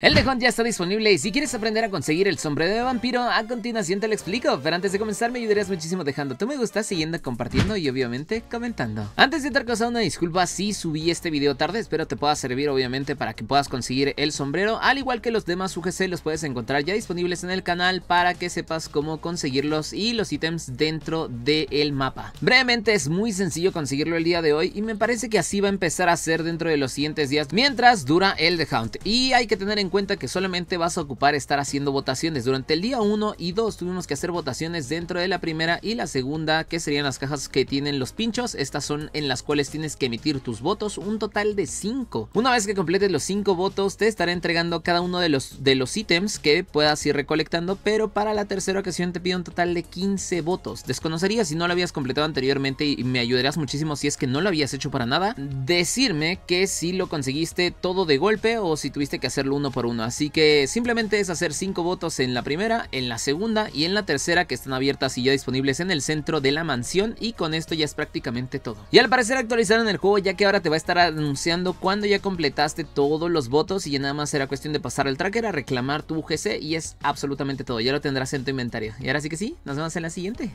El The ya está disponible y si quieres aprender a conseguir el sombrero de vampiro, a continuación te lo explico, pero antes de comenzar me ayudarías muchísimo dejando tu me gusta, siguiendo, compartiendo y obviamente comentando. Antes de otra cosa, una disculpa si subí este video tarde, espero te pueda servir obviamente para que puedas conseguir el sombrero, al igual que los demás UGC los puedes encontrar ya disponibles en el canal para que sepas cómo conseguirlos y los ítems dentro del mapa. Brevemente es muy sencillo conseguirlo el día de hoy y me parece que así va a empezar a ser dentro de los siguientes días mientras dura el The Hunt y hay que tener en cuenta que solamente vas a ocupar estar haciendo votaciones. Durante el día 1 y 2 tuvimos que hacer votaciones dentro de la primera y la segunda, que serían las cajas que tienen los pinchos. Estas son en las cuales tienes que emitir tus votos, un total de 5. Una vez que completes los 5 votos, te estaré entregando cada uno de los, de los ítems que puedas ir recolectando, pero para la tercera ocasión te pido un total de 15 votos. Desconocería si no lo habías completado anteriormente y me ayudarás muchísimo si es que no lo habías hecho para nada. Decirme que si lo conseguiste todo de golpe o si tuviste que hacerlo uno por Así que simplemente es hacer cinco votos en la primera, en la segunda y en la tercera que están abiertas y ya disponibles en el centro de la mansión. Y con esto ya es prácticamente todo. Y al parecer actualizaron el juego ya que ahora te va a estar anunciando cuando ya completaste todos los votos y ya nada más era cuestión de pasar al tracker a reclamar tu GC y es absolutamente todo. Ya lo tendrás en tu inventario. Y ahora sí que sí, nos vemos en la siguiente.